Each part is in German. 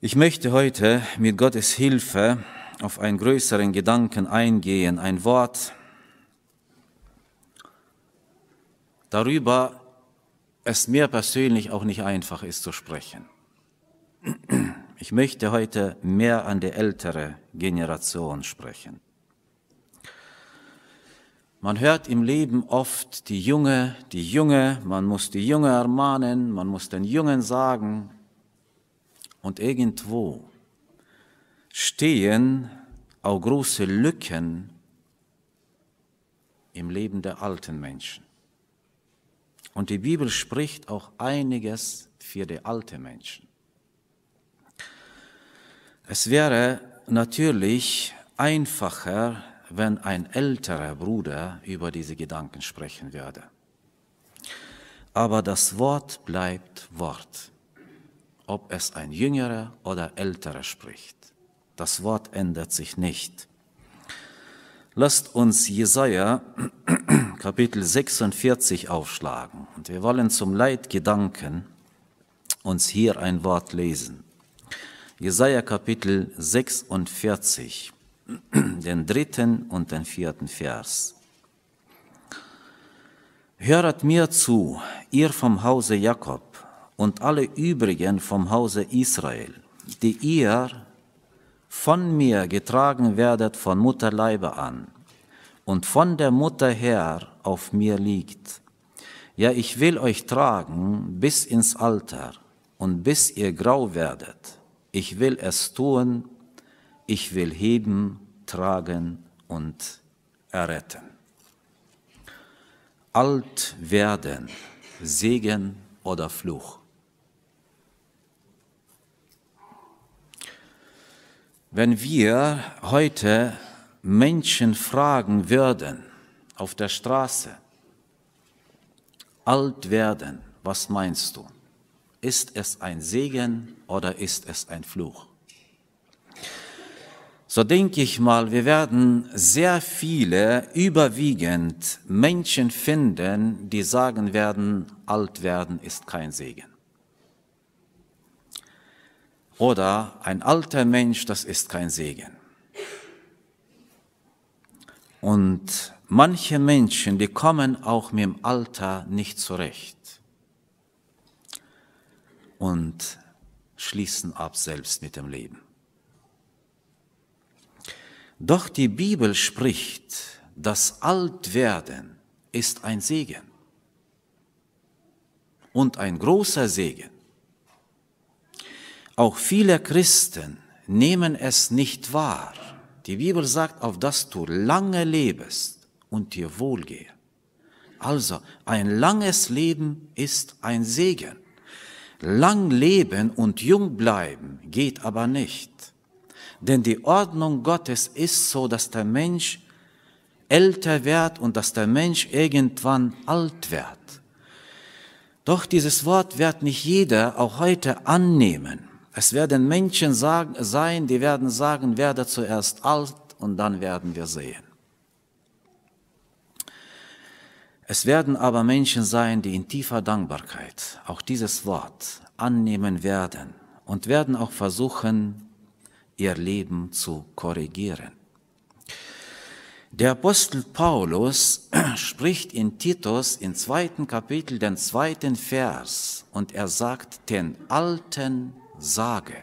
Ich möchte heute mit Gottes Hilfe auf einen größeren Gedanken eingehen, ein Wort darüber, es mir persönlich auch nicht einfach ist zu sprechen. Ich möchte heute mehr an die ältere Generation sprechen. Man hört im Leben oft die Junge, die Junge, man muss die Junge ermahnen, man muss den Jungen sagen, und irgendwo stehen auch große Lücken im Leben der alten Menschen. Und die Bibel spricht auch einiges für die alten Menschen. Es wäre natürlich einfacher, wenn ein älterer Bruder über diese Gedanken sprechen würde. Aber das Wort bleibt Wort ob es ein Jüngerer oder Älterer spricht. Das Wort ändert sich nicht. Lasst uns Jesaja Kapitel 46 aufschlagen und wir wollen zum Leitgedanken uns hier ein Wort lesen. Jesaja Kapitel 46, den dritten und den vierten Vers. Höret mir zu, ihr vom Hause Jakob, und alle übrigen vom Hause Israel, die ihr von mir getragen werdet von Mutterleibe an und von der Mutter her auf mir liegt. Ja, ich will euch tragen bis ins Alter und bis ihr grau werdet. Ich will es tun, ich will heben, tragen und erretten. Alt werden, Segen oder Fluch. Wenn wir heute Menschen fragen würden auf der Straße, alt werden, was meinst du? Ist es ein Segen oder ist es ein Fluch? So denke ich mal, wir werden sehr viele, überwiegend Menschen finden, die sagen werden, alt werden ist kein Segen oder ein alter Mensch, das ist kein Segen. Und manche Menschen, die kommen auch mit dem Alter nicht zurecht und schließen ab selbst mit dem Leben. Doch die Bibel spricht, das Altwerden ist ein Segen und ein großer Segen. Auch viele Christen nehmen es nicht wahr. Die Bibel sagt, auf dass du lange lebst und dir wohlgehe. Also ein langes Leben ist ein Segen. Lang leben und jung bleiben geht aber nicht. Denn die Ordnung Gottes ist so, dass der Mensch älter wird und dass der Mensch irgendwann alt wird. Doch dieses Wort wird nicht jeder auch heute annehmen. Es werden Menschen sagen, sein, die werden sagen, werde zuerst alt und dann werden wir sehen. Es werden aber Menschen sein, die in tiefer Dankbarkeit auch dieses Wort annehmen werden und werden auch versuchen, ihr Leben zu korrigieren. Der Apostel Paulus spricht in Titus im zweiten Kapitel den zweiten Vers und er sagt, den alten sage.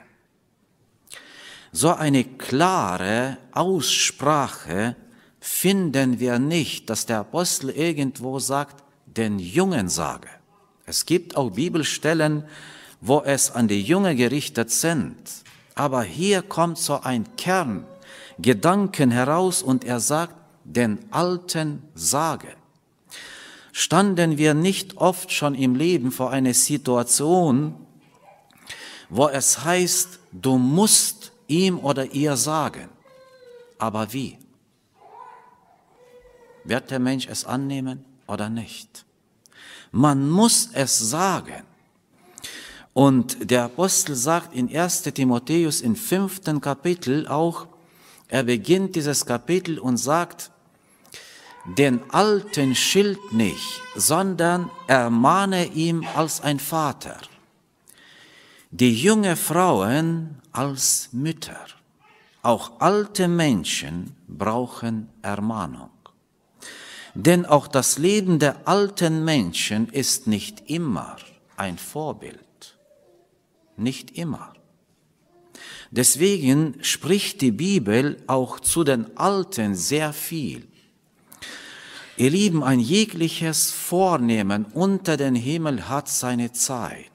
So eine klare Aussprache finden wir nicht, dass der Apostel irgendwo sagt, den Jungen sage. Es gibt auch Bibelstellen, wo es an die Jungen gerichtet sind. Aber hier kommt so ein Kern, Gedanken heraus und er sagt, den Alten sage. Standen wir nicht oft schon im Leben vor einer Situation, wo es heißt, du musst ihm oder ihr sagen. Aber wie? Wird der Mensch es annehmen oder nicht? Man muss es sagen. Und der Apostel sagt in 1 Timotheus im 5. Kapitel auch, er beginnt dieses Kapitel und sagt, den Alten Schild nicht, sondern ermahne ihm als ein Vater die junge Frauen als Mütter. Auch alte Menschen brauchen Ermahnung. Denn auch das Leben der alten Menschen ist nicht immer ein Vorbild. Nicht immer. Deswegen spricht die Bibel auch zu den Alten sehr viel. Ihr Lieben, ein jegliches Vornehmen unter den Himmel hat seine Zeit.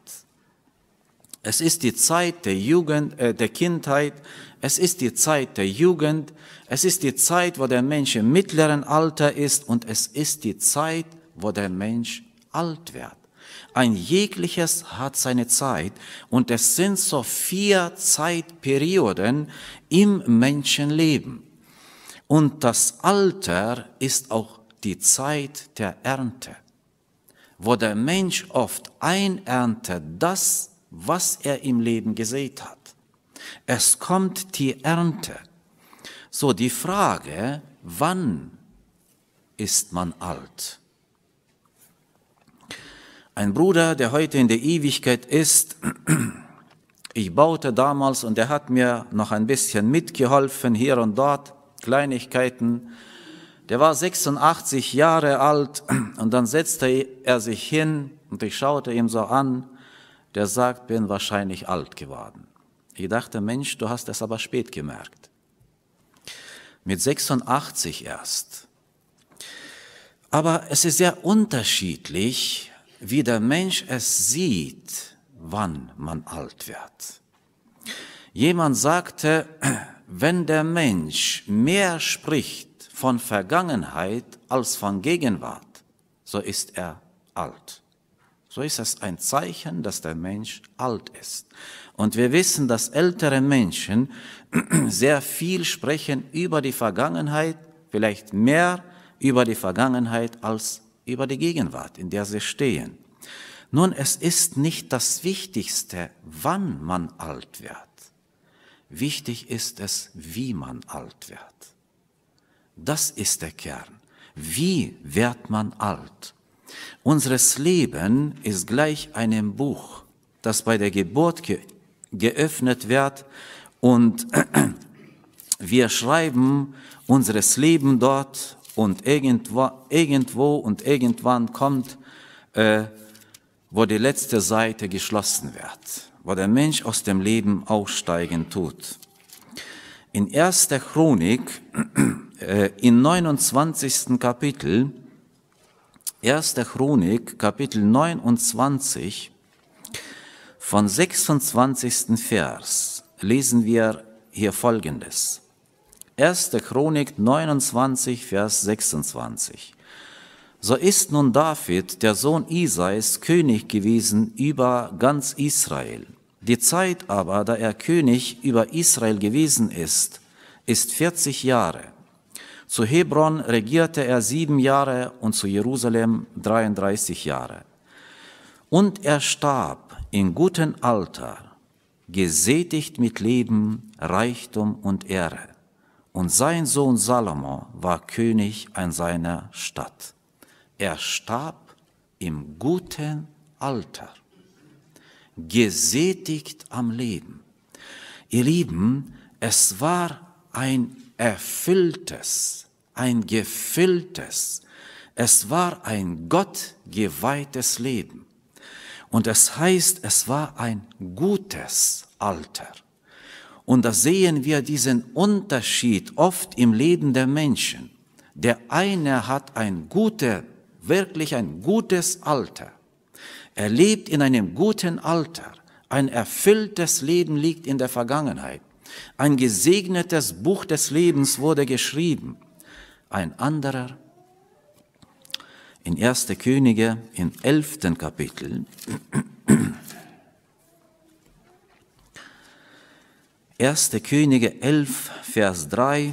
Es ist die Zeit der Jugend, äh, der Kindheit. Es ist die Zeit der Jugend. Es ist die Zeit, wo der Mensch im mittleren Alter ist und es ist die Zeit, wo der Mensch alt wird. Ein jegliches hat seine Zeit und es sind so vier Zeitperioden im Menschenleben. Und das Alter ist auch die Zeit der Ernte, wo der Mensch oft einerntet das, was er im Leben gesät hat. Es kommt die Ernte. So die Frage, wann ist man alt? Ein Bruder, der heute in der Ewigkeit ist, ich baute damals und er hat mir noch ein bisschen mitgeholfen, hier und dort, Kleinigkeiten. Der war 86 Jahre alt und dann setzte er sich hin und ich schaute ihm so an der sagt, bin wahrscheinlich alt geworden. Ich dachte, Mensch, du hast das aber spät gemerkt. Mit 86 erst. Aber es ist sehr unterschiedlich, wie der Mensch es sieht, wann man alt wird. Jemand sagte, wenn der Mensch mehr spricht von Vergangenheit als von Gegenwart, so ist er alt. So ist es ein Zeichen, dass der Mensch alt ist. Und wir wissen, dass ältere Menschen sehr viel sprechen über die Vergangenheit, vielleicht mehr über die Vergangenheit als über die Gegenwart, in der sie stehen. Nun, es ist nicht das Wichtigste, wann man alt wird. Wichtig ist es, wie man alt wird. Das ist der Kern. Wie wird man alt? Unseres Leben ist gleich einem Buch, das bei der Geburt ge geöffnet wird und wir schreiben unseres Leben dort und irgendwo, irgendwo und irgendwann kommt, äh, wo die letzte Seite geschlossen wird, wo der Mensch aus dem Leben aussteigen tut. In erster Chronik, äh, in 29. Kapitel, 1. Chronik, Kapitel 29, von 26. Vers lesen wir hier Folgendes. 1. Chronik 29, Vers 26. So ist nun David, der Sohn Isais, König gewesen über ganz Israel. Die Zeit aber, da er König über Israel gewesen ist, ist 40 Jahre. Zu Hebron regierte er sieben Jahre und zu Jerusalem 33 Jahre. Und er starb in gutem Alter, gesättigt mit Leben, Reichtum und Ehre. Und sein Sohn Salomo war König an seiner Stadt. Er starb im guten Alter, gesättigt am Leben. Ihr Lieben, es war ein erfülltes, ein gefülltes, es war ein gottgeweihtes Leben. Und es heißt, es war ein gutes Alter. Und da sehen wir diesen Unterschied oft im Leben der Menschen. Der eine hat ein gutes, wirklich ein gutes Alter. Er lebt in einem guten Alter. Ein erfülltes Leben liegt in der Vergangenheit. Ein gesegnetes Buch des Lebens wurde geschrieben. Ein anderer in 1. Könige im 11. Kapitel. 1. Könige 11, Vers 3.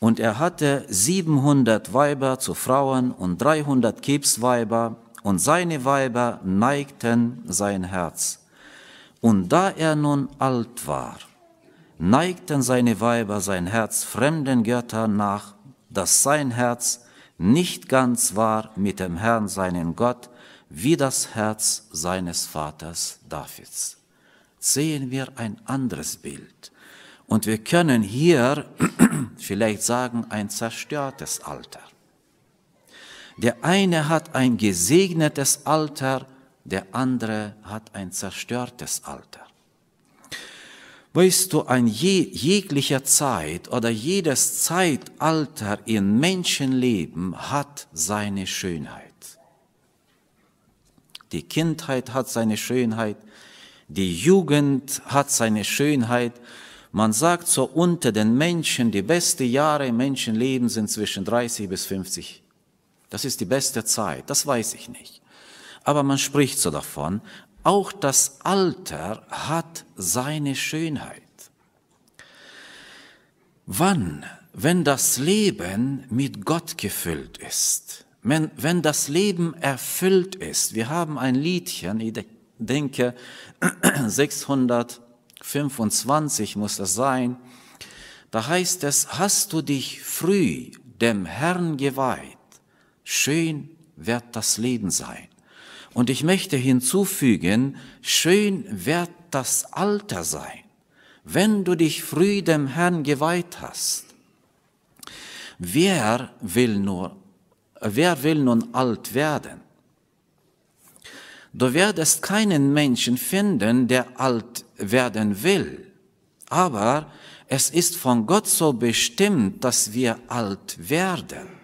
Und er hatte 700 Weiber zu Frauen und 300 Kebsweiber, und seine Weiber neigten sein Herz. Und da er nun alt war, neigten seine Weiber sein Herz fremden Göttern nach, dass sein Herz nicht ganz war mit dem Herrn seinen Gott, wie das Herz seines Vaters Davids. Sehen wir ein anderes Bild. Und wir können hier vielleicht sagen, ein zerstörtes Alter. Der eine hat ein gesegnetes Alter, der andere hat ein zerstörtes Alter. Weißt du, an je, jeglicher Zeit oder jedes Zeitalter in Menschenleben hat seine Schönheit. Die Kindheit hat seine Schönheit, die Jugend hat seine Schönheit. Man sagt so unter den Menschen, die beste Jahre im Menschenleben sind zwischen 30 bis 50. Das ist die beste Zeit, das weiß ich nicht. Aber man spricht so davon, auch das Alter hat seine Schönheit. Wann, wenn das Leben mit Gott gefüllt ist, wenn, wenn das Leben erfüllt ist, wir haben ein Liedchen, ich denke 625 muss das sein, da heißt es, hast du dich früh dem Herrn geweiht, schön wird das Leben sein. Und ich möchte hinzufügen, schön wird das Alter sein, wenn du dich früh dem Herrn geweiht hast. Wer will nur, wer will nun alt werden? Du werdest keinen Menschen finden, der alt werden will. Aber es ist von Gott so bestimmt, dass wir alt werden.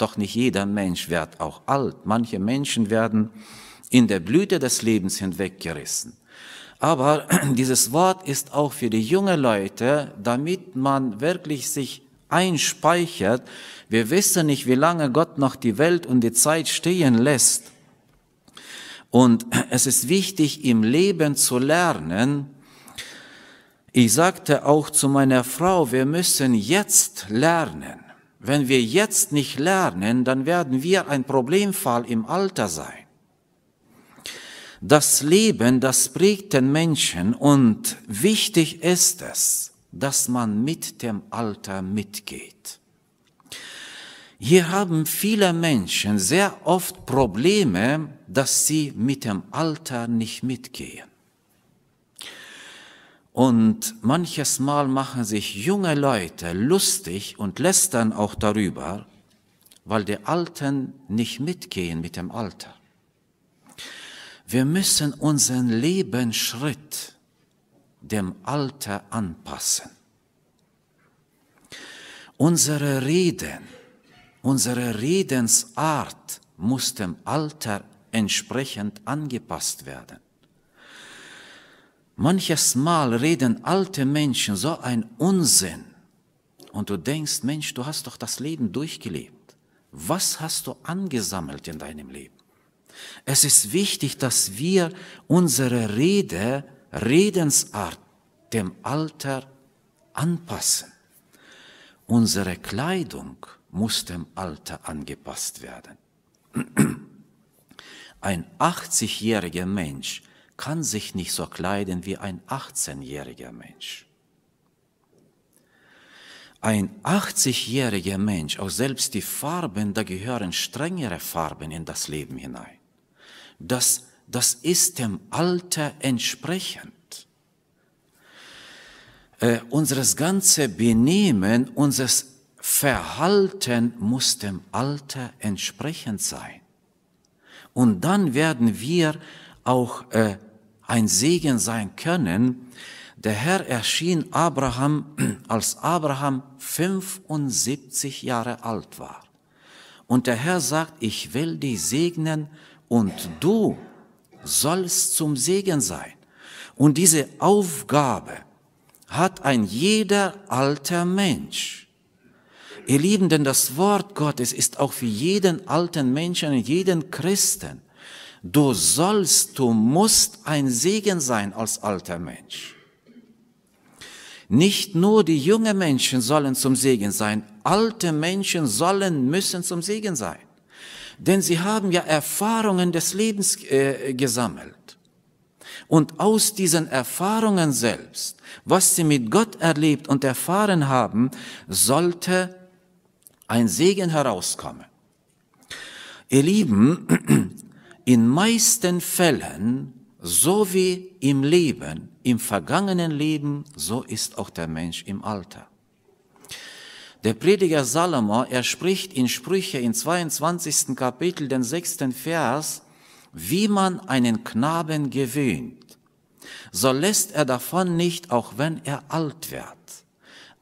Doch nicht jeder Mensch wird auch alt. Manche Menschen werden in der Blüte des Lebens hinweggerissen. Aber dieses Wort ist auch für die jungen Leute, damit man wirklich sich einspeichert. Wir wissen nicht, wie lange Gott noch die Welt und die Zeit stehen lässt. Und es ist wichtig, im Leben zu lernen. Ich sagte auch zu meiner Frau, wir müssen jetzt lernen. Wenn wir jetzt nicht lernen, dann werden wir ein Problemfall im Alter sein. Das Leben, das prägt den Menschen und wichtig ist es, dass man mit dem Alter mitgeht. Hier haben viele Menschen sehr oft Probleme, dass sie mit dem Alter nicht mitgehen. Und manches Mal machen sich junge Leute lustig und lästern auch darüber, weil die Alten nicht mitgehen mit dem Alter. Wir müssen unseren Lebensschritt dem Alter anpassen. Unsere Reden, unsere Redensart muss dem Alter entsprechend angepasst werden. Manches Mal reden alte Menschen so ein Unsinn. Und du denkst, Mensch, du hast doch das Leben durchgelebt. Was hast du angesammelt in deinem Leben? Es ist wichtig, dass wir unsere Rede, Redensart dem Alter anpassen. Unsere Kleidung muss dem Alter angepasst werden. Ein 80-jähriger Mensch kann sich nicht so kleiden wie ein 18-jähriger Mensch. Ein 80-jähriger Mensch, auch selbst die Farben, da gehören strengere Farben in das Leben hinein. Das, das ist dem Alter entsprechend. Äh, unseres ganze Benehmen, unseres Verhalten muss dem Alter entsprechend sein. Und dann werden wir auch äh, ein Segen sein können. Der Herr erschien Abraham, als Abraham 75 Jahre alt war. Und der Herr sagt, ich will dich segnen und du sollst zum Segen sein. Und diese Aufgabe hat ein jeder alter Mensch. Ihr Lieben, denn das Wort Gottes ist auch für jeden alten Menschen, jeden Christen. Du sollst, du musst ein Segen sein als alter Mensch. Nicht nur die jungen Menschen sollen zum Segen sein, alte Menschen sollen, müssen zum Segen sein. Denn sie haben ja Erfahrungen des Lebens äh, gesammelt. Und aus diesen Erfahrungen selbst, was sie mit Gott erlebt und erfahren haben, sollte ein Segen herauskommen. Ihr Lieben, in meisten Fällen, so wie im Leben, im vergangenen Leben, so ist auch der Mensch im Alter. Der Prediger Salomo, er spricht in Sprüche im 22. Kapitel, den 6. Vers, wie man einen Knaben gewöhnt, so lässt er davon nicht, auch wenn er alt wird.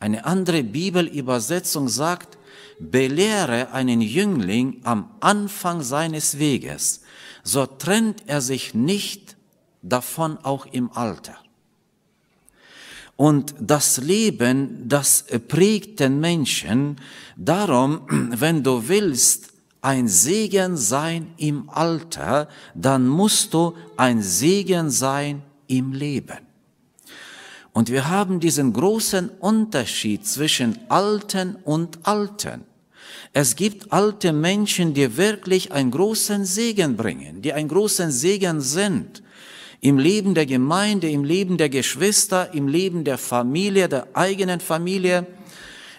Eine andere Bibelübersetzung sagt, belehre einen Jüngling am Anfang seines Weges, so trennt er sich nicht davon auch im Alter. Und das Leben, das prägt den Menschen. Darum, wenn du willst ein Segen sein im Alter, dann musst du ein Segen sein im Leben. Und wir haben diesen großen Unterschied zwischen Alten und Alten. Es gibt alte Menschen, die wirklich einen großen Segen bringen, die einen großen Segen sind. Im Leben der Gemeinde, im Leben der Geschwister, im Leben der Familie, der eigenen Familie.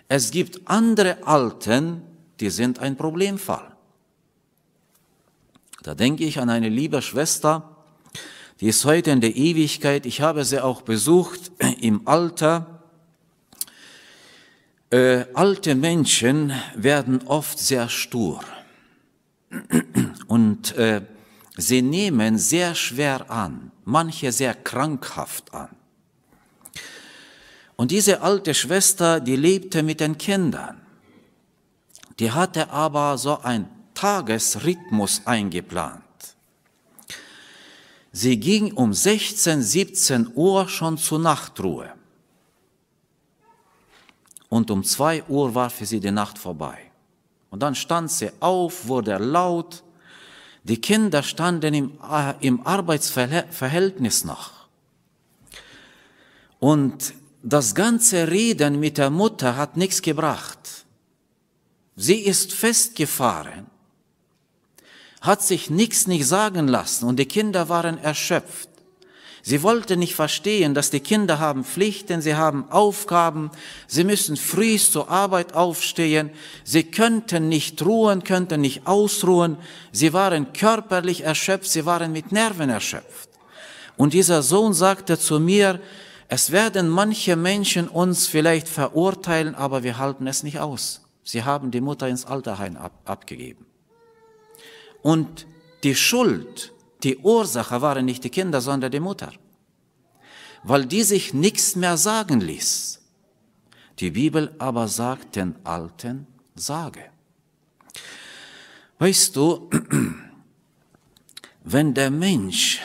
Es gibt andere Alten, die sind ein Problemfall. Da denke ich an eine liebe Schwester, die ist heute in der Ewigkeit. Ich habe sie auch besucht im Alter. Äh, alte Menschen werden oft sehr stur und äh, sie nehmen sehr schwer an, manche sehr krankhaft an. Und diese alte Schwester, die lebte mit den Kindern, die hatte aber so einen Tagesrhythmus eingeplant. Sie ging um 16, 17 Uhr schon zur Nachtruhe und um zwei Uhr war für sie die Nacht vorbei. Und dann stand sie auf, wurde laut. Die Kinder standen im, äh, im Arbeitsverhältnis noch. Und das ganze Reden mit der Mutter hat nichts gebracht. Sie ist festgefahren, hat sich nichts nicht sagen lassen und die Kinder waren erschöpft. Sie wollte nicht verstehen, dass die Kinder haben Pflichten, sie haben Aufgaben, sie müssen früh zur Arbeit aufstehen, sie könnten nicht ruhen, könnten nicht ausruhen, sie waren körperlich erschöpft, sie waren mit Nerven erschöpft. Und dieser Sohn sagte zu mir, es werden manche Menschen uns vielleicht verurteilen, aber wir halten es nicht aus. Sie haben die Mutter ins Alterheim ab, abgegeben. Und die Schuld, die Ursache waren nicht die Kinder, sondern die Mutter, weil die sich nichts mehr sagen ließ. Die Bibel aber sagt den Alten, sage. Weißt du, wenn der Mensch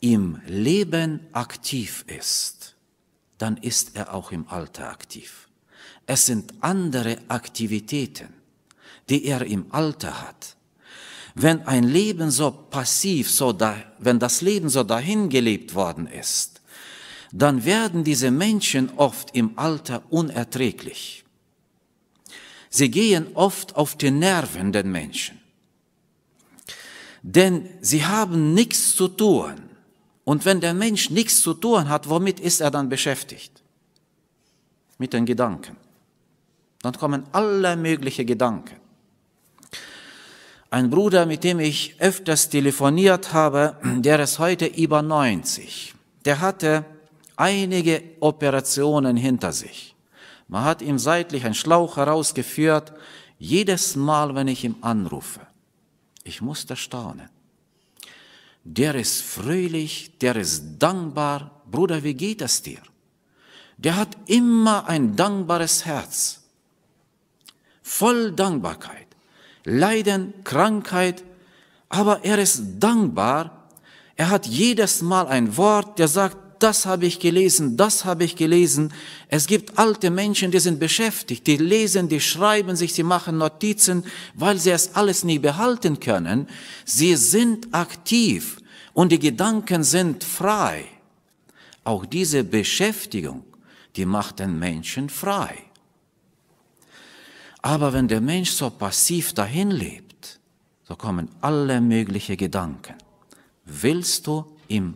im Leben aktiv ist, dann ist er auch im Alter aktiv. Es sind andere Aktivitäten, die er im Alter hat wenn ein Leben so passiv, so da, wenn das Leben so dahin gelebt worden ist, dann werden diese Menschen oft im Alter unerträglich. Sie gehen oft auf die Nerven den Menschen, denn sie haben nichts zu tun. Und wenn der Mensch nichts zu tun hat, womit ist er dann beschäftigt? Mit den Gedanken. Dann kommen alle möglichen Gedanken ein Bruder, mit dem ich öfters telefoniert habe, der ist heute über 90. Der hatte einige Operationen hinter sich. Man hat ihm seitlich einen Schlauch herausgeführt, jedes Mal, wenn ich ihm anrufe. Ich musste staunen. Der ist fröhlich, der ist dankbar. Bruder, wie geht es dir? Der hat immer ein dankbares Herz. Voll Dankbarkeit. Leiden, Krankheit, aber er ist dankbar. Er hat jedes Mal ein Wort, der sagt, das habe ich gelesen, das habe ich gelesen. Es gibt alte Menschen, die sind beschäftigt, die lesen, die schreiben sich, sie machen Notizen, weil sie es alles nie behalten können. Sie sind aktiv und die Gedanken sind frei. Auch diese Beschäftigung, die macht den Menschen frei. Aber wenn der Mensch so passiv dahin lebt, so kommen alle möglichen Gedanken. Willst du im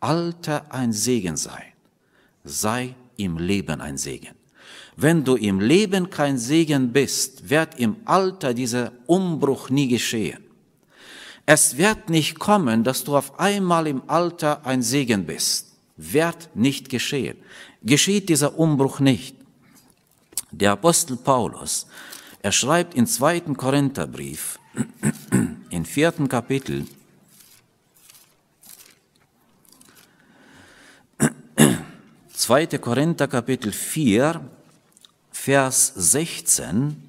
Alter ein Segen sein, sei im Leben ein Segen. Wenn du im Leben kein Segen bist, wird im Alter dieser Umbruch nie geschehen. Es wird nicht kommen, dass du auf einmal im Alter ein Segen bist. Wird nicht geschehen. Geschieht dieser Umbruch nicht. Der Apostel Paulus, er schreibt im zweiten Korintherbrief, im vierten Kapitel, zweite Korinther Kapitel 4, Vers 16,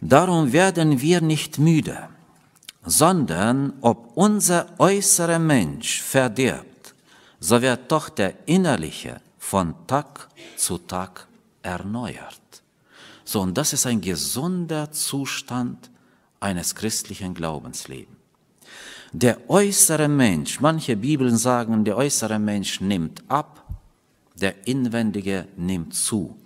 Darum werden wir nicht müde, sondern ob unser äußerer Mensch verdirbt, so wird doch der innerliche von Tag zu Tag erneuert. So, und das ist ein gesunder Zustand eines christlichen Glaubenslebens. Der äußere Mensch, manche Bibeln sagen, der äußere Mensch nimmt ab, der inwendige nimmt zu.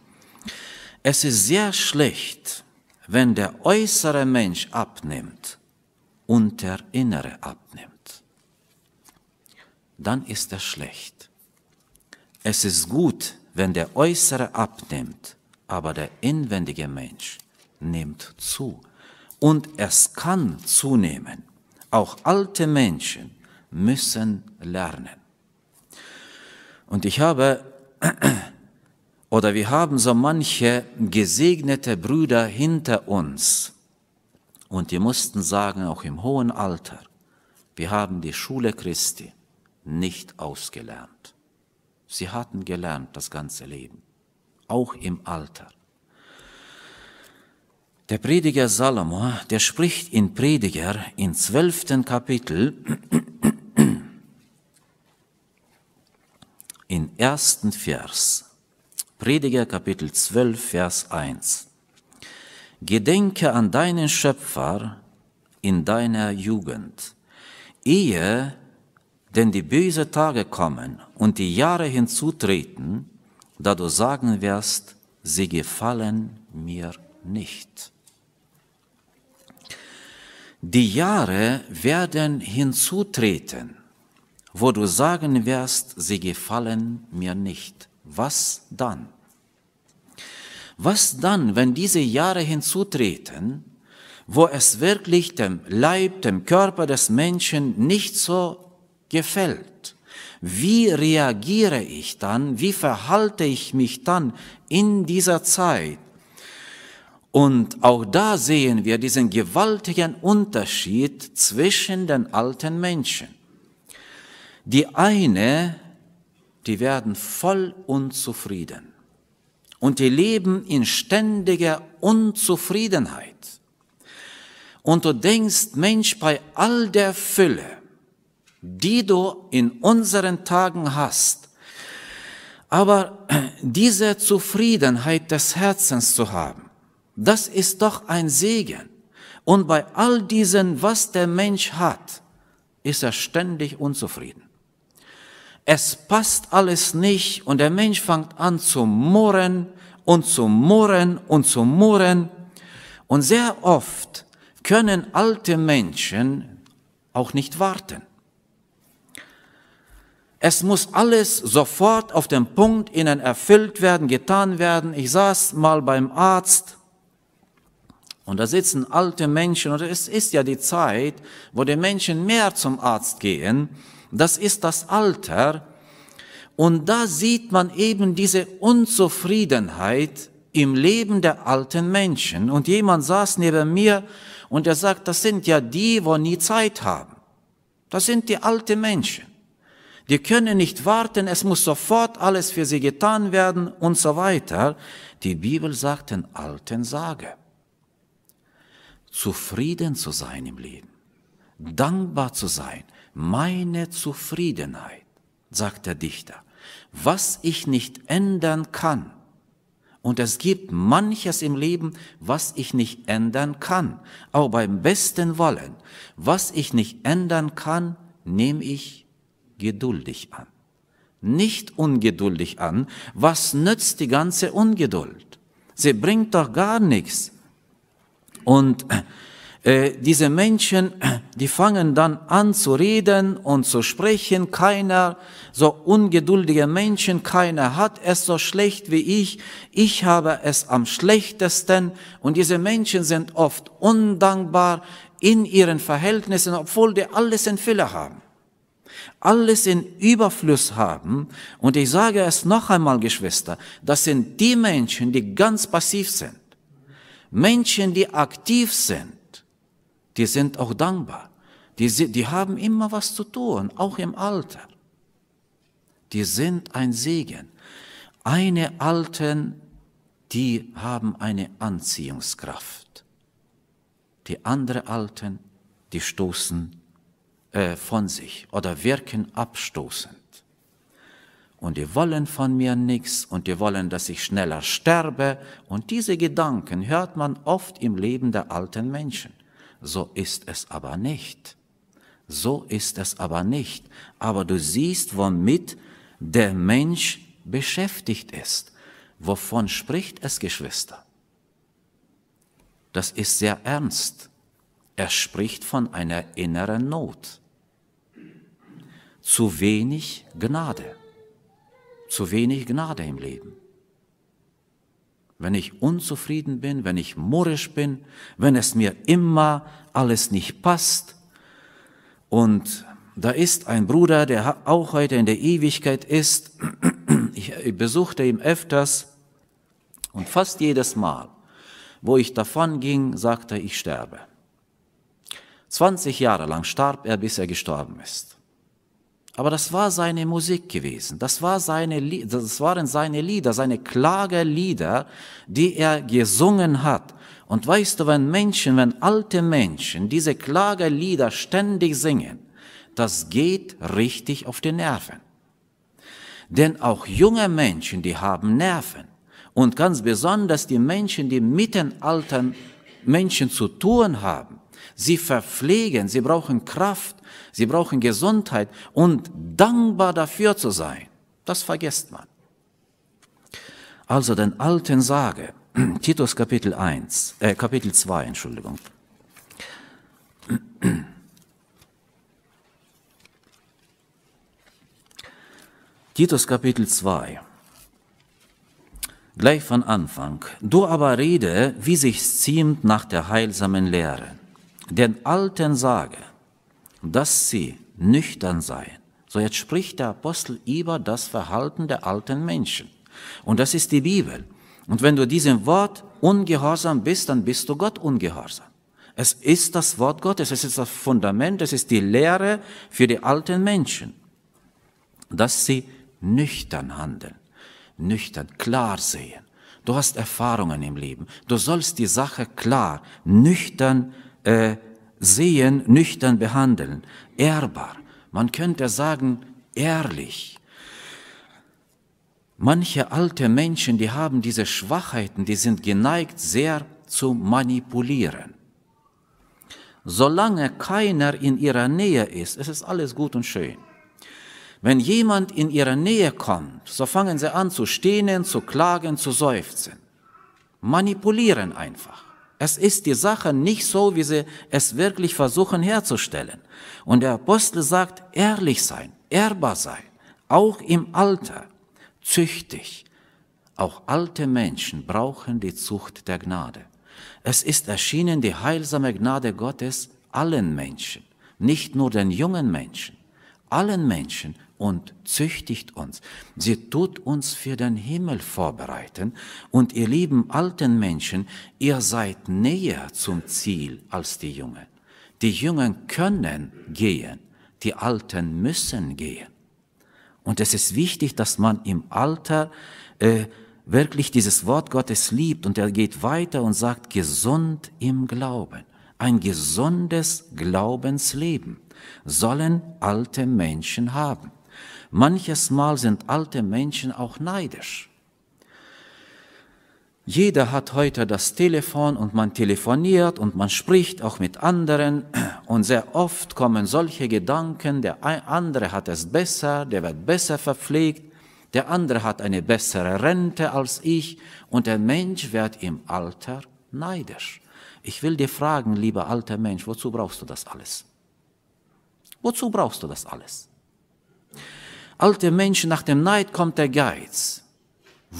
Es ist sehr schlecht, wenn der äußere Mensch abnimmt und der innere abnimmt. Dann ist er schlecht. Es ist gut, wenn der Äußere abnimmt, aber der inwendige Mensch nimmt zu. Und es kann zunehmen. Auch alte Menschen müssen lernen. Und ich habe, oder wir haben so manche gesegnete Brüder hinter uns. Und die mussten sagen, auch im hohen Alter, wir haben die Schule Christi nicht ausgelernt. Sie hatten gelernt das ganze Leben, auch im Alter. Der Prediger Salomo, der spricht in Prediger im zwölften Kapitel, in ersten Vers, Prediger Kapitel 12, Vers 1. Gedenke an deinen Schöpfer in deiner Jugend, ehe denn die böse Tage kommen und die Jahre hinzutreten, da du sagen wirst, sie gefallen mir nicht. Die Jahre werden hinzutreten, wo du sagen wirst, sie gefallen mir nicht. Was dann? Was dann, wenn diese Jahre hinzutreten, wo es wirklich dem Leib, dem Körper des Menschen nicht so gefällt. Wie reagiere ich dann? Wie verhalte ich mich dann in dieser Zeit? Und auch da sehen wir diesen gewaltigen Unterschied zwischen den alten Menschen. Die eine, die werden voll unzufrieden und die leben in ständiger Unzufriedenheit. Und du denkst, Mensch, bei all der Fülle, die du in unseren Tagen hast. Aber diese Zufriedenheit des Herzens zu haben, das ist doch ein Segen. Und bei all diesen, was der Mensch hat, ist er ständig unzufrieden. Es passt alles nicht und der Mensch fängt an zu murren und zu murren und zu murren. Und sehr oft können alte Menschen auch nicht warten. Es muss alles sofort auf dem Punkt ihnen erfüllt werden, getan werden. Ich saß mal beim Arzt und da sitzen alte Menschen und es ist ja die Zeit, wo die Menschen mehr zum Arzt gehen. Das ist das Alter. Und da sieht man eben diese Unzufriedenheit im Leben der alten Menschen. Und jemand saß neben mir und er sagt, das sind ja die, wo nie Zeit haben. Das sind die alten Menschen. Die können nicht warten, es muss sofort alles für sie getan werden und so weiter. Die Bibel sagt den alten Sage, zufrieden zu sein im Leben, dankbar zu sein, meine Zufriedenheit, sagt der Dichter, was ich nicht ändern kann. Und es gibt manches im Leben, was ich nicht ändern kann, auch beim besten Wollen. Was ich nicht ändern kann, nehme ich geduldig an. Nicht ungeduldig an. Was nützt die ganze Ungeduld? Sie bringt doch gar nichts. Und äh, äh diese Menschen, äh, die fangen dann an zu reden und zu sprechen. Keiner, so ungeduldige Menschen, keiner hat es so schlecht wie ich. Ich habe es am schlechtesten. Und diese Menschen sind oft undankbar in ihren Verhältnissen, obwohl die alles in Fülle haben alles in Überfluss haben. Und ich sage es noch einmal, Geschwister, das sind die Menschen, die ganz passiv sind. Menschen, die aktiv sind, die sind auch dankbar. Die, die haben immer was zu tun, auch im Alter. Die sind ein Segen. Eine Alten, die haben eine Anziehungskraft. Die andere Alten, die stoßen äh, von sich oder wirken abstoßend. Und die wollen von mir nichts und die wollen, dass ich schneller sterbe. Und diese Gedanken hört man oft im Leben der alten Menschen. So ist es aber nicht. So ist es aber nicht. Aber du siehst, womit der Mensch beschäftigt ist. Wovon spricht es, Geschwister? Das ist sehr ernst. Er spricht von einer inneren Not zu wenig Gnade. Zu wenig Gnade im Leben. Wenn ich unzufrieden bin, wenn ich murrisch bin, wenn es mir immer alles nicht passt. Und da ist ein Bruder, der auch heute in der Ewigkeit ist. Ich besuchte ihn öfters und fast jedes Mal, wo ich davon ging, sagte ich sterbe. 20 Jahre lang starb er, bis er gestorben ist. Aber das war seine Musik gewesen. Das, war seine, das waren seine Lieder, seine Klagelieder, die er gesungen hat. Und weißt du, wenn Menschen, wenn alte Menschen diese Klagelieder ständig singen, das geht richtig auf die Nerven. Denn auch junge Menschen, die haben Nerven. Und ganz besonders die Menschen, die mit den alten Menschen zu tun haben, Sie verpflegen, sie brauchen Kraft, sie brauchen Gesundheit und dankbar dafür zu sein. Das vergisst man. Also den alten Sage, Titus Kapitel 1, äh, Kapitel 2, Entschuldigung. Titus Kapitel 2. Gleich von Anfang. Du aber rede, wie sich's ziemt nach der heilsamen Lehre den Alten sage, dass sie nüchtern seien. So jetzt spricht der Apostel über das Verhalten der alten Menschen. Und das ist die Bibel. Und wenn du diesem Wort ungehorsam bist, dann bist du Gott ungehorsam. Es ist das Wort Gottes, es ist das Fundament, es ist die Lehre für die alten Menschen, dass sie nüchtern handeln, nüchtern, klar sehen. Du hast Erfahrungen im Leben. Du sollst die Sache klar, nüchtern äh, sehen, nüchtern behandeln, ehrbar. Man könnte sagen, ehrlich. Manche alte Menschen, die haben diese Schwachheiten, die sind geneigt, sehr zu manipulieren. Solange keiner in ihrer Nähe ist, es ist alles gut und schön. Wenn jemand in ihrer Nähe kommt, so fangen sie an zu stehnen, zu klagen, zu seufzen. Manipulieren einfach. Es ist die Sache nicht so, wie sie es wirklich versuchen herzustellen. Und der Apostel sagt, ehrlich sein, ehrbar sein, auch im Alter, züchtig. Auch alte Menschen brauchen die Zucht der Gnade. Es ist erschienen die heilsame Gnade Gottes allen Menschen, nicht nur den jungen Menschen, allen Menschen, und züchtigt uns. Sie tut uns für den Himmel vorbereiten. Und ihr lieben alten Menschen, ihr seid näher zum Ziel als die Jungen. Die Jungen können gehen, die Alten müssen gehen. Und es ist wichtig, dass man im Alter äh, wirklich dieses Wort Gottes liebt und er geht weiter und sagt, gesund im Glauben. Ein gesundes Glaubensleben sollen alte Menschen haben. Manches Mal sind alte Menschen auch neidisch. Jeder hat heute das Telefon und man telefoniert und man spricht auch mit anderen und sehr oft kommen solche Gedanken, der andere hat es besser, der wird besser verpflegt, der andere hat eine bessere Rente als ich und der Mensch wird im Alter neidisch. Ich will dir fragen, lieber alter Mensch, wozu brauchst du das alles? Wozu brauchst du das alles? alte Menschen, nach dem Neid kommt der Geiz.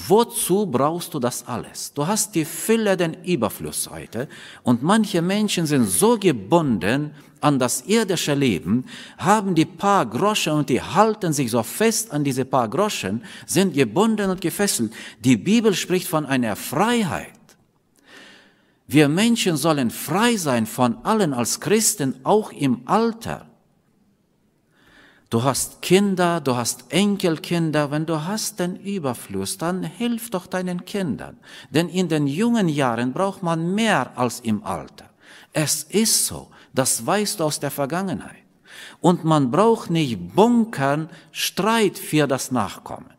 Wozu brauchst du das alles? Du hast die Fülle den Überfluss heute und manche Menschen sind so gebunden an das irdische Leben, haben die paar Groschen und die halten sich so fest an diese paar Groschen, sind gebunden und gefesselt. Die Bibel spricht von einer Freiheit. Wir Menschen sollen frei sein von allen als Christen, auch im Alter. Du hast Kinder, du hast Enkelkinder, wenn du hast den Überfluss, dann hilf doch deinen Kindern. Denn in den jungen Jahren braucht man mehr als im Alter. Es ist so, das weißt du aus der Vergangenheit. Und man braucht nicht bunkern Streit für das Nachkommen.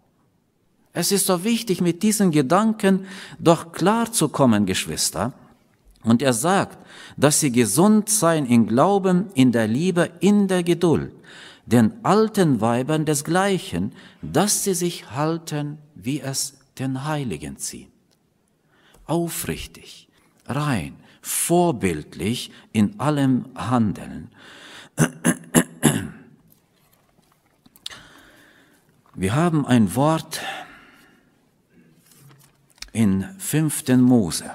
Es ist so wichtig, mit diesen Gedanken doch klar zu kommen, Geschwister. Und er sagt, dass sie gesund sein in Glauben, in der Liebe, in der Geduld den alten Weibern desgleichen, dass sie sich halten, wie es den Heiligen ziehen. Aufrichtig, rein, vorbildlich in allem Handeln. Wir haben ein Wort in 5. Mose.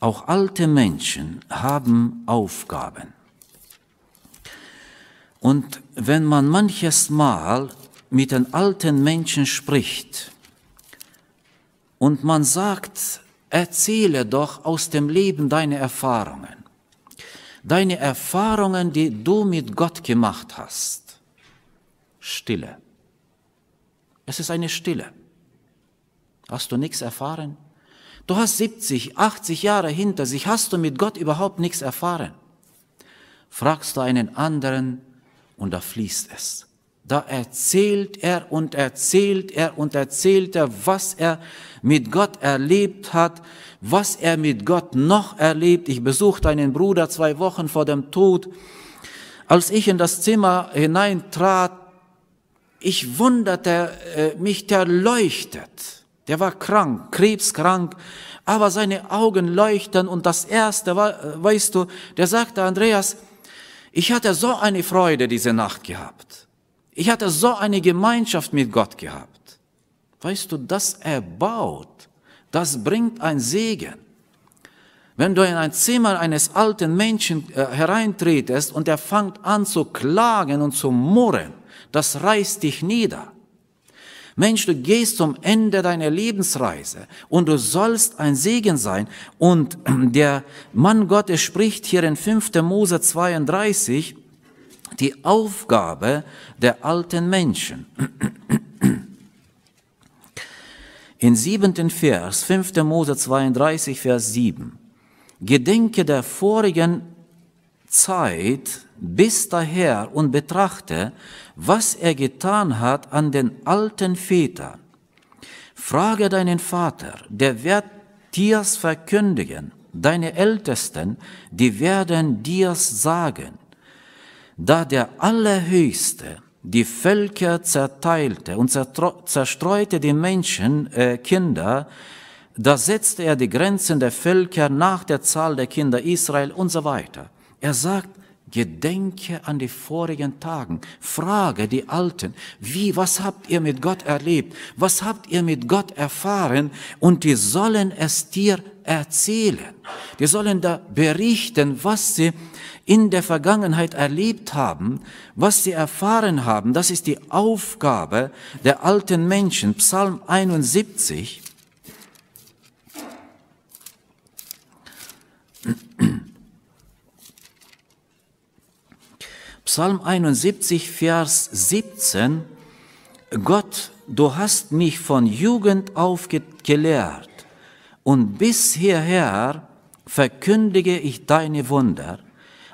Auch alte Menschen haben Aufgaben. Und wenn man manches Mal mit den alten Menschen spricht und man sagt, erzähle doch aus dem Leben deine Erfahrungen, deine Erfahrungen, die du mit Gott gemacht hast. Stille. Es ist eine Stille. Hast du nichts erfahren? Du hast 70, 80 Jahre hinter sich, hast du mit Gott überhaupt nichts erfahren? Fragst du einen anderen, und da fließt es. Da erzählt er und erzählt er und erzählt er, was er mit Gott erlebt hat, was er mit Gott noch erlebt. Ich besuchte einen Bruder zwei Wochen vor dem Tod. Als ich in das Zimmer hineintrat, ich wunderte äh, mich, der leuchtet. Der war krank, krebskrank, aber seine Augen leuchten und das Erste war, weißt du, der sagte, Andreas, ich hatte so eine Freude diese Nacht gehabt. Ich hatte so eine Gemeinschaft mit Gott gehabt. Weißt du, das erbaut, das bringt ein Segen. Wenn du in ein Zimmer eines alten Menschen äh, hereintretest und er fängt an zu klagen und zu murren, das reißt dich nieder. Mensch, du gehst zum Ende deiner Lebensreise und du sollst ein Segen sein. Und der Mann Gottes spricht hier in 5. Mose 32 die Aufgabe der alten Menschen. In 7. Vers, 5. Mose 32, Vers 7. Gedenke der vorigen Zeit bis daher und betrachte, was er getan hat an den alten Vätern. Frage deinen Vater, der wird dir's verkündigen. Deine Ältesten, die werden dir's sagen. Da der Allerhöchste die Völker zerteilte und zerstreute die Menschen, äh, Kinder, da setzte er die Grenzen der Völker nach der Zahl der Kinder Israel und so weiter. Er sagt, gedenke an die vorigen Tagen, frage die Alten, wie, was habt ihr mit Gott erlebt, was habt ihr mit Gott erfahren und die sollen es dir erzählen. Die sollen da berichten, was sie in der Vergangenheit erlebt haben, was sie erfahren haben. Das ist die Aufgabe der alten Menschen. Psalm 71. Psalm 71, Vers 17, Gott, du hast mich von Jugend auf gelehrt und bis hierher verkündige ich deine Wunder.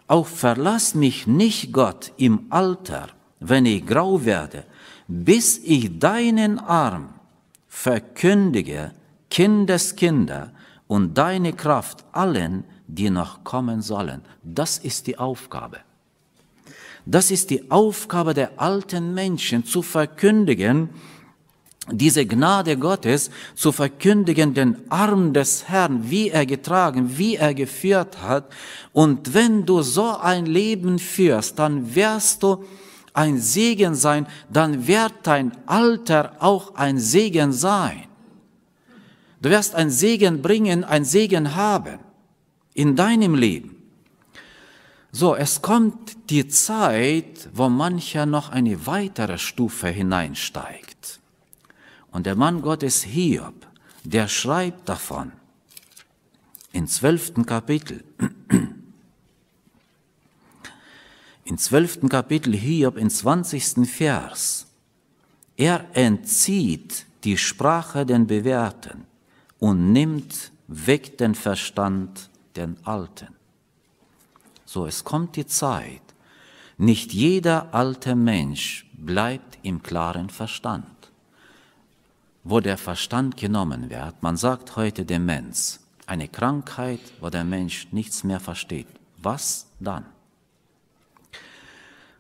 Auch verlass mich nicht, Gott, im Alter, wenn ich grau werde, bis ich deinen Arm verkündige, Kindeskinder und deine Kraft allen, die noch kommen sollen. Das ist die Aufgabe. Das ist die Aufgabe der alten Menschen, zu verkündigen, diese Gnade Gottes zu verkündigen, den Arm des Herrn, wie er getragen, wie er geführt hat. Und wenn du so ein Leben führst, dann wirst du ein Segen sein, dann wird dein Alter auch ein Segen sein. Du wirst ein Segen bringen, ein Segen haben in deinem Leben. So, es kommt die Zeit, wo mancher noch eine weitere Stufe hineinsteigt. Und der Mann Gottes Hiob, der schreibt davon im zwölften Kapitel. Im zwölften Kapitel Hiob im zwanzigsten Vers. Er entzieht die Sprache den Bewährten und nimmt weg den Verstand den Alten. So, es kommt die Zeit. Nicht jeder alte Mensch bleibt im klaren Verstand. Wo der Verstand genommen wird, man sagt heute Demenz, eine Krankheit, wo der Mensch nichts mehr versteht. Was dann?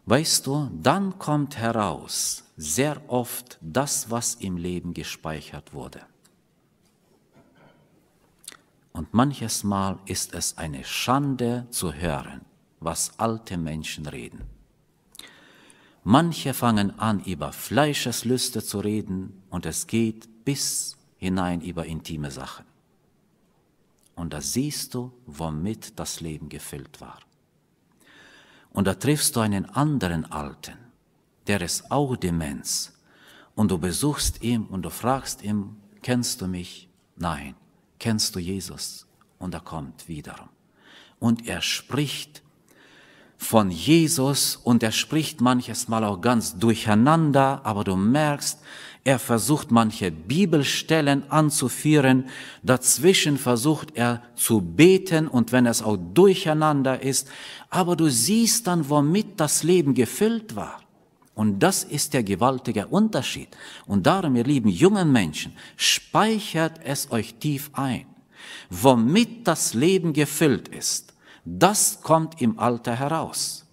Weißt du, dann kommt heraus sehr oft das, was im Leben gespeichert wurde. Und manches Mal ist es eine Schande zu hören, was alte Menschen reden. Manche fangen an, über Fleischeslüste zu reden und es geht bis hinein über intime Sachen. Und da siehst du, womit das Leben gefüllt war. Und da triffst du einen anderen Alten, der ist auch Demenz. Und du besuchst ihn und du fragst ihn, kennst du mich? Nein kennst du Jesus? Und er kommt wiederum. Und er spricht von Jesus und er spricht manches Mal auch ganz durcheinander, aber du merkst, er versucht manche Bibelstellen anzuführen, dazwischen versucht er zu beten und wenn es auch durcheinander ist, aber du siehst dann, womit das Leben gefüllt war. Und das ist der gewaltige Unterschied. Und darum, ihr lieben jungen Menschen, speichert es euch tief ein. Womit das Leben gefüllt ist, das kommt im Alter heraus.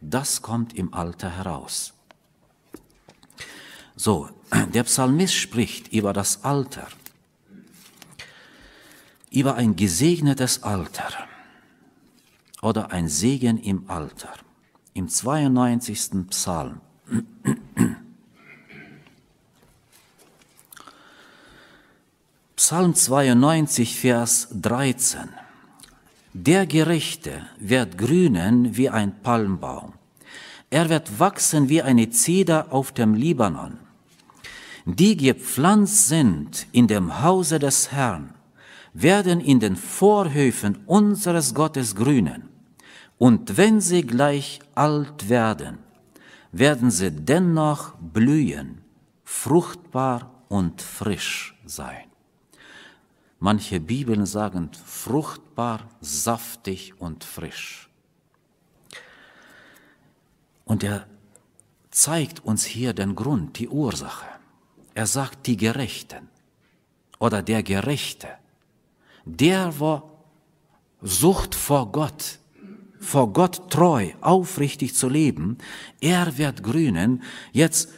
Das kommt im Alter heraus. So, der Psalmist spricht über das Alter, über ein gesegnetes Alter oder ein Segen im Alter im 92. Psalm. Psalm 92, Vers 13. Der Gerechte wird grünen wie ein Palmbaum. Er wird wachsen wie eine Zeder auf dem Libanon, die gepflanzt sind in dem Hause des Herrn, werden in den Vorhöfen unseres Gottes grünen. Und wenn sie gleich alt werden, werden sie dennoch blühen, fruchtbar und frisch sein. Manche Bibeln sagen fruchtbar, saftig und frisch. Und er zeigt uns hier den Grund, die Ursache. Er sagt, die Gerechten oder der Gerechte, der, wo Sucht vor Gott vor Gott treu, aufrichtig zu leben, er wird grünen. Jetzt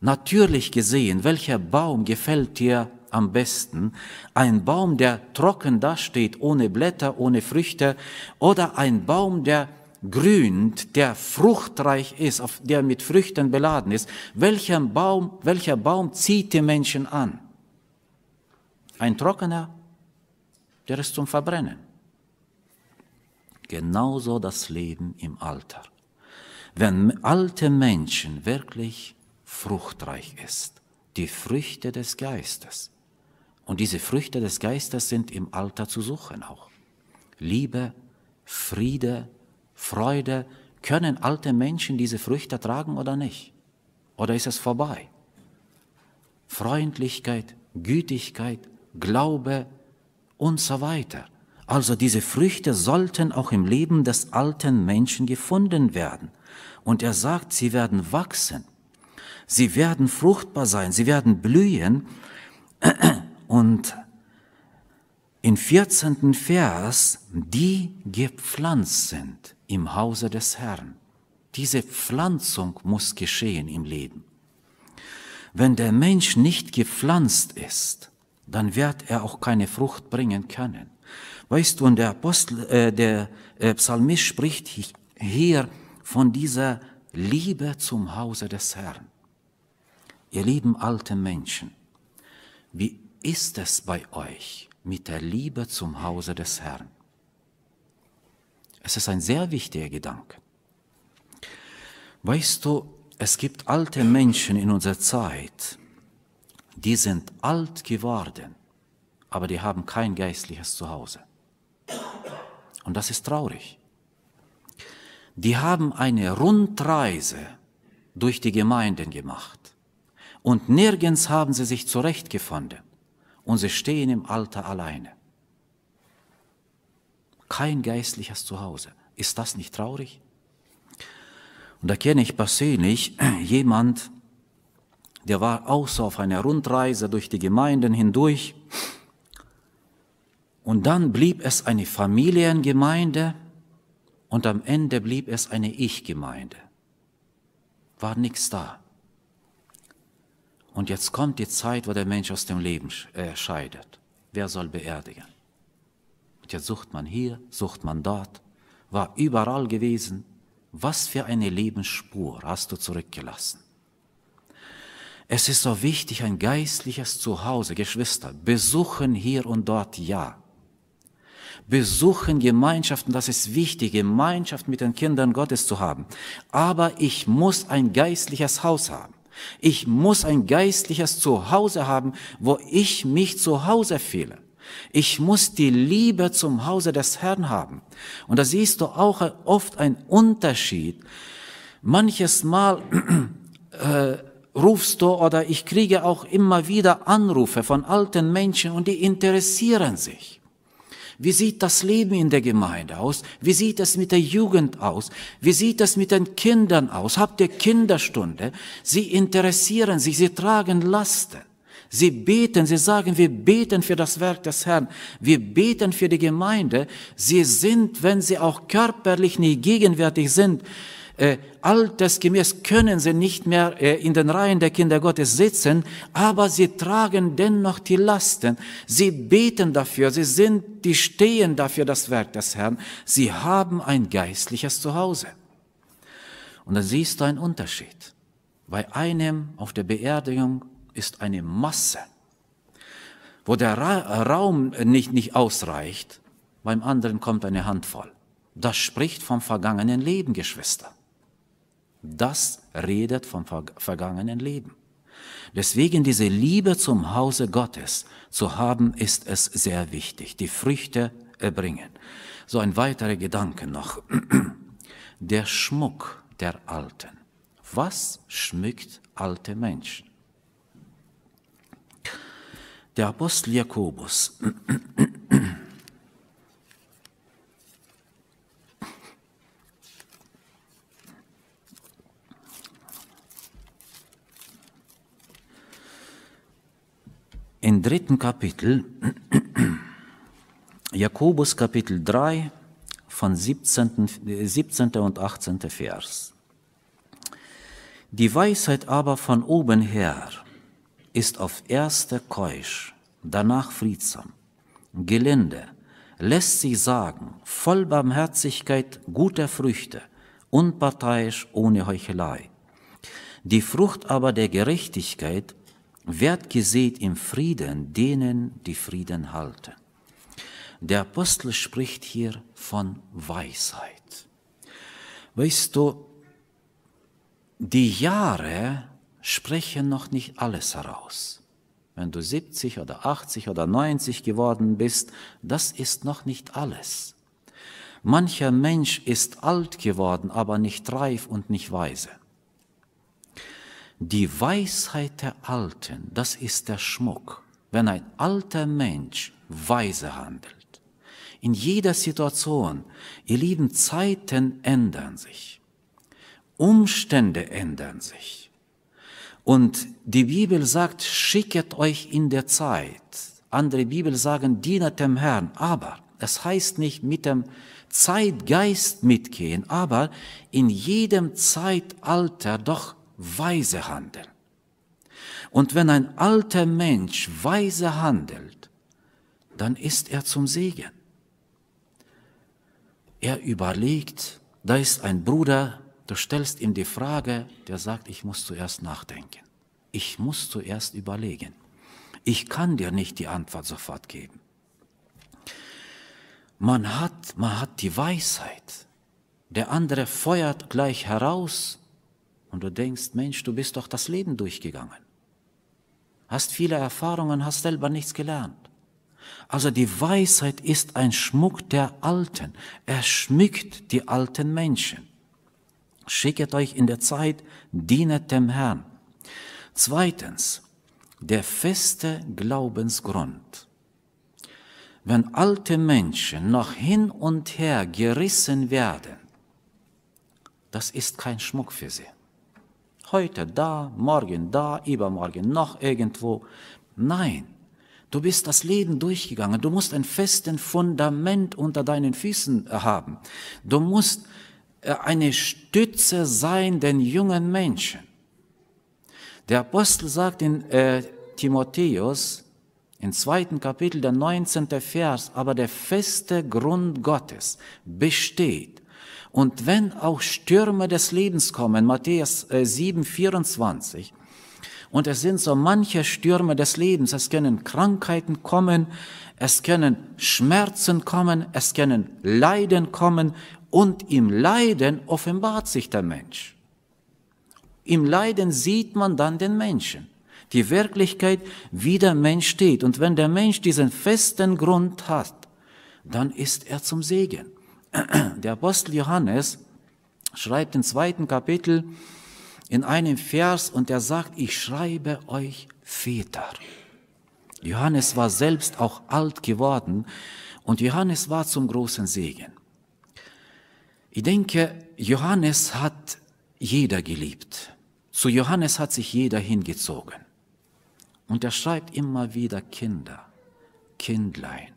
natürlich gesehen, welcher Baum gefällt dir am besten? Ein Baum, der trocken dasteht, ohne Blätter, ohne Früchte, oder ein Baum, der grünt, der fruchtreich ist, auf der mit Früchten beladen ist. Welcher Baum, welcher Baum zieht die Menschen an? Ein trockener, der ist zum Verbrennen genauso das Leben im Alter. Wenn alte Menschen wirklich fruchtreich ist, die Früchte des Geistes. Und diese Früchte des Geistes sind im Alter zu suchen auch. Liebe, Friede, Freude, können alte Menschen diese Früchte tragen oder nicht? Oder ist es vorbei? Freundlichkeit, Gütigkeit, Glaube und so weiter. Also diese Früchte sollten auch im Leben des alten Menschen gefunden werden. Und er sagt, sie werden wachsen, sie werden fruchtbar sein, sie werden blühen. Und im 14. Vers, die gepflanzt sind im Hause des Herrn. Diese Pflanzung muss geschehen im Leben. Wenn der Mensch nicht gepflanzt ist, dann wird er auch keine Frucht bringen können. Weißt du, und der Apostel, äh, der äh, Psalmist spricht hier von dieser Liebe zum Hause des Herrn. Ihr lieben alten Menschen, wie ist es bei euch mit der Liebe zum Hause des Herrn? Es ist ein sehr wichtiger Gedanke. Weißt du, es gibt alte Menschen in unserer Zeit, die sind alt geworden, aber die haben kein geistliches Zuhause. Und das ist traurig. Die haben eine Rundreise durch die Gemeinden gemacht. Und nirgends haben sie sich zurechtgefunden. Und sie stehen im Alter alleine. Kein geistliches Zuhause. Ist das nicht traurig? Und da kenne ich persönlich jemand, der war auch so auf einer Rundreise durch die Gemeinden hindurch und dann blieb es eine Familiengemeinde und am Ende blieb es eine Ich-Gemeinde. War nichts da. Und jetzt kommt die Zeit, wo der Mensch aus dem Leben äh, scheidet. Wer soll beerdigen? Und jetzt sucht man hier, sucht man dort, war überall gewesen. Was für eine Lebensspur hast du zurückgelassen? Es ist so wichtig, ein geistliches Zuhause, Geschwister, besuchen hier und dort, ja besuchen Gemeinschaften, das ist wichtig, Gemeinschaft mit den Kindern Gottes zu haben. Aber ich muss ein geistliches Haus haben. Ich muss ein geistliches Zuhause haben, wo ich mich zu Hause fühle. Ich muss die Liebe zum Hause des Herrn haben. Und da siehst du auch oft einen Unterschied. Manches Mal äh, rufst du oder ich kriege auch immer wieder Anrufe von alten Menschen und die interessieren sich. Wie sieht das Leben in der Gemeinde aus? Wie sieht es mit der Jugend aus? Wie sieht es mit den Kindern aus? Habt ihr Kinderstunde? Sie interessieren sich, sie tragen Lasten. Sie beten, sie sagen, wir beten für das Werk des Herrn, wir beten für die Gemeinde. Sie sind, wenn sie auch körperlich nicht gegenwärtig sind, äh, altersgemäß können sie nicht mehr äh, in den Reihen der Kinder Gottes sitzen, aber sie tragen dennoch die Lasten. Sie beten dafür, sie sind, die stehen dafür das Werk des Herrn. Sie haben ein geistliches Zuhause. Und dann siehst du einen Unterschied. Bei einem auf der Beerdigung ist eine Masse, wo der Ra Raum nicht, nicht ausreicht, beim anderen kommt eine Handvoll. Das spricht vom vergangenen Leben, Geschwister. Das redet vom vergangenen Leben. Deswegen diese Liebe zum Hause Gottes zu haben, ist es sehr wichtig. Die Früchte erbringen. So ein weiterer Gedanke noch. Der Schmuck der Alten. Was schmückt alte Menschen? Der Apostel Jakobus im dritten Kapitel, Jakobus Kapitel 3, von 17. 17. Äh, und 18. Vers. Die Weisheit aber von oben her ist auf erste keusch, danach friedsam, gelinde, lässt sich sagen, voll Barmherzigkeit, guter Früchte, unparteiisch, ohne Heuchelei. Die Frucht aber der Gerechtigkeit Werd gesät im Frieden denen, die Frieden halten. Der Apostel spricht hier von Weisheit. Weißt du, die Jahre sprechen noch nicht alles heraus. Wenn du 70 oder 80 oder 90 geworden bist, das ist noch nicht alles. Mancher Mensch ist alt geworden, aber nicht reif und nicht weise. Die Weisheit der Alten, das ist der Schmuck, wenn ein alter Mensch weise handelt. In jeder Situation, ihr lieben Zeiten ändern sich, Umstände ändern sich. Und die Bibel sagt, schicket euch in der Zeit. Andere Bibel sagen, dienet dem Herrn. Aber das heißt nicht mit dem Zeitgeist mitgehen, aber in jedem Zeitalter doch weise handeln. Und wenn ein alter Mensch weise handelt, dann ist er zum Segen. Er überlegt, da ist ein Bruder, du stellst ihm die Frage, der sagt, ich muss zuerst nachdenken. Ich muss zuerst überlegen. Ich kann dir nicht die Antwort sofort geben. Man hat, man hat die Weisheit. Der andere feuert gleich heraus, und du denkst, Mensch, du bist doch das Leben durchgegangen. Hast viele Erfahrungen, hast selber nichts gelernt. Also die Weisheit ist ein Schmuck der Alten. Er schmückt die alten Menschen. Schicket euch in der Zeit, dienet dem Herrn. Zweitens, der feste Glaubensgrund. Wenn alte Menschen noch hin und her gerissen werden, das ist kein Schmuck für sie. Heute da, morgen da, übermorgen noch irgendwo. Nein, du bist das Leben durchgegangen. Du musst ein festes Fundament unter deinen Füßen äh, haben. Du musst äh, eine Stütze sein den jungen Menschen. Der Apostel sagt in äh, Timotheus, im zweiten Kapitel, der 19. Vers, aber der feste Grund Gottes besteht und wenn auch Stürme des Lebens kommen, Matthäus 7, äh, 24, und es sind so manche Stürme des Lebens, es können Krankheiten kommen, es können Schmerzen kommen, es können Leiden kommen, und im Leiden offenbart sich der Mensch. Im Leiden sieht man dann den Menschen, die Wirklichkeit, wie der Mensch steht. Und wenn der Mensch diesen festen Grund hat, dann ist er zum Segen. Der Apostel Johannes schreibt im zweiten Kapitel in einem Vers und er sagt, ich schreibe euch Väter. Johannes war selbst auch alt geworden und Johannes war zum großen Segen. Ich denke, Johannes hat jeder geliebt. Zu Johannes hat sich jeder hingezogen. Und er schreibt immer wieder Kinder, Kindlein.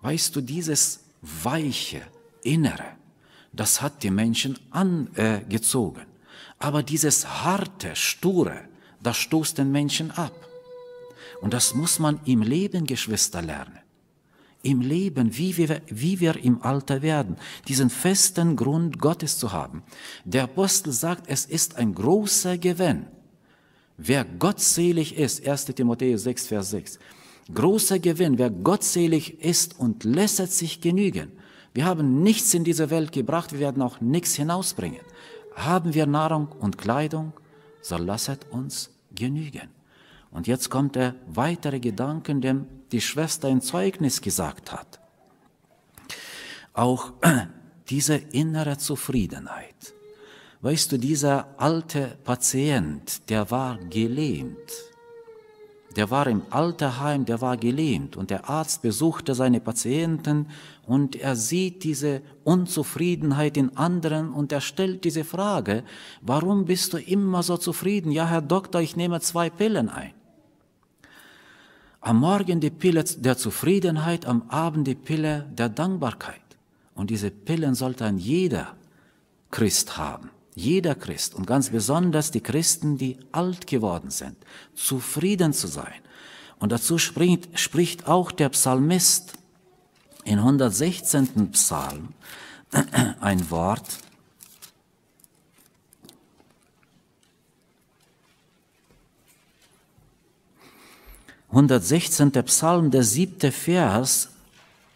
Weißt du, dieses weiche, Innere, das hat die Menschen angezogen. Aber dieses harte, sture, das stoßt den Menschen ab. Und das muss man im Leben, Geschwister, lernen. Im Leben, wie wir, wie wir im Alter werden, diesen festen Grund Gottes zu haben. Der Apostel sagt, es ist ein großer Gewinn. Wer gottselig ist, 1 Timotheus 6, Vers 6, großer Gewinn, wer gottselig ist und lässt sich genügen, wir haben nichts in diese Welt gebracht, wir werden auch nichts hinausbringen. Haben wir Nahrung und Kleidung, so lasset uns genügen. Und jetzt kommt der weitere Gedanke, dem die Schwester ein Zeugnis gesagt hat. Auch diese innere Zufriedenheit. Weißt du, dieser alte Patient, der war gelähmt der war im Alterheim, der war gelähmt und der Arzt besuchte seine Patienten und er sieht diese Unzufriedenheit in anderen und er stellt diese Frage, warum bist du immer so zufrieden? Ja, Herr Doktor, ich nehme zwei Pillen ein. Am Morgen die Pille der Zufriedenheit, am Abend die Pille der Dankbarkeit. Und diese Pillen sollte ein jeder Christ haben jeder Christ und ganz besonders die Christen, die alt geworden sind, zufrieden zu sein. Und dazu springt, spricht auch der Psalmist in 116. Psalm ein Wort, Hundertsechzehnter Psalm, der siebte Vers,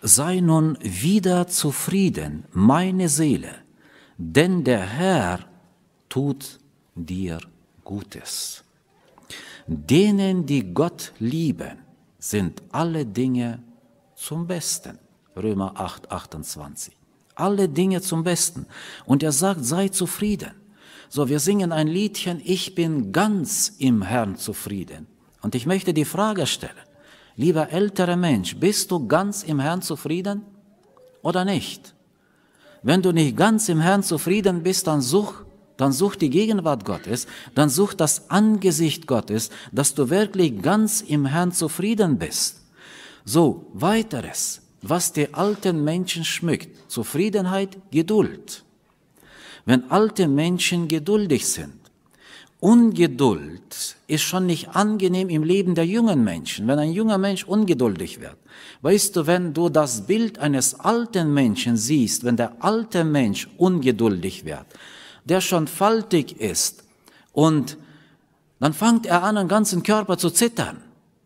sei nun wieder zufrieden, meine Seele, denn der Herr tut dir Gutes. Denen, die Gott lieben, sind alle Dinge zum Besten. Römer 8, 28. Alle Dinge zum Besten. Und er sagt, sei zufrieden. So, wir singen ein Liedchen, ich bin ganz im Herrn zufrieden. Und ich möchte die Frage stellen, lieber älterer Mensch, bist du ganz im Herrn zufrieden oder nicht? Wenn du nicht ganz im Herrn zufrieden bist, dann such, dann such die Gegenwart Gottes, dann such das Angesicht Gottes, dass du wirklich ganz im Herrn zufrieden bist. So, weiteres, was die alten Menschen schmückt, Zufriedenheit, Geduld. Wenn alte Menschen geduldig sind, Ungeduld ist schon nicht angenehm im Leben der jungen Menschen, wenn ein junger Mensch ungeduldig wird. Weißt du, wenn du das Bild eines alten Menschen siehst, wenn der alte Mensch ungeduldig wird, der schon faltig ist und dann fängt er an, den ganzen Körper zu zittern.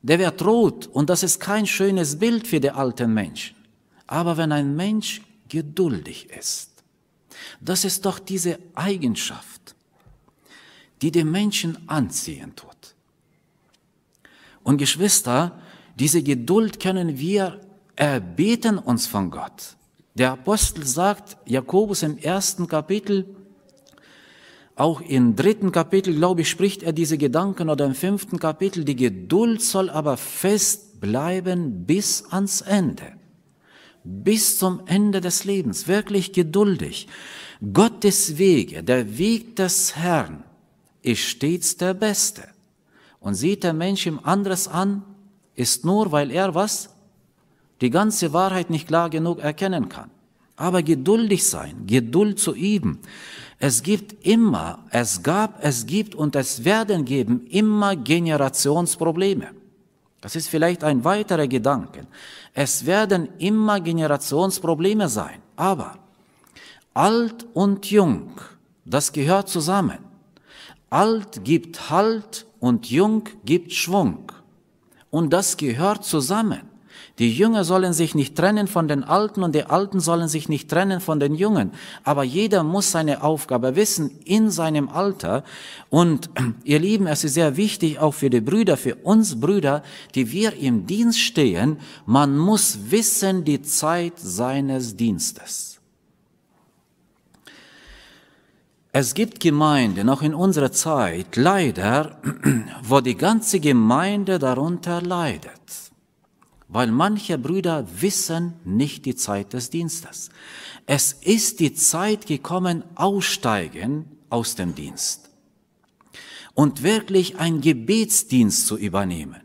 Der wird rot und das ist kein schönes Bild für den alten Menschen. Aber wenn ein Mensch geduldig ist, das ist doch diese Eigenschaft die den Menschen anziehen tut. Und Geschwister, diese Geduld können wir erbeten uns von Gott. Der Apostel sagt, Jakobus im ersten Kapitel, auch im dritten Kapitel, glaube ich, spricht er diese Gedanken oder im fünften Kapitel, die Geduld soll aber fest bleiben bis ans Ende, bis zum Ende des Lebens, wirklich geduldig. Gottes Wege, der Weg des Herrn, ist stets der Beste. Und sieht der Mensch ihm anderes an, ist nur, weil er was? Die ganze Wahrheit nicht klar genug erkennen kann. Aber geduldig sein, Geduld zu üben. Es gibt immer, es gab, es gibt und es werden geben immer Generationsprobleme. Das ist vielleicht ein weiterer Gedanke. Es werden immer Generationsprobleme sein. Aber alt und jung, das gehört zusammen. Alt gibt Halt und Jung gibt Schwung. Und das gehört zusammen. Die Jünger sollen sich nicht trennen von den Alten und die Alten sollen sich nicht trennen von den Jungen. Aber jeder muss seine Aufgabe wissen in seinem Alter. Und ihr Lieben, es ist sehr wichtig auch für die Brüder, für uns Brüder, die wir im Dienst stehen, man muss wissen die Zeit seines Dienstes. Es gibt Gemeinden, auch in unserer Zeit, leider, wo die ganze Gemeinde darunter leidet, weil manche Brüder wissen nicht die Zeit des Dienstes. Es ist die Zeit gekommen, aussteigen aus dem Dienst und wirklich einen Gebetsdienst zu übernehmen.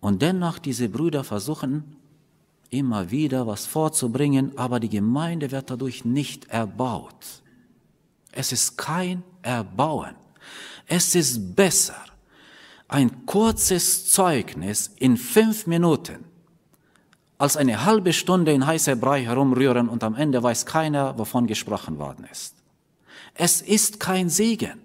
Und dennoch, diese Brüder versuchen immer wieder was vorzubringen, aber die Gemeinde wird dadurch nicht erbaut. Es ist kein Erbauen. Es ist besser, ein kurzes Zeugnis in fünf Minuten, als eine halbe Stunde in heißer Brei herumrühren und am Ende weiß keiner, wovon gesprochen worden ist. Es ist kein Segen.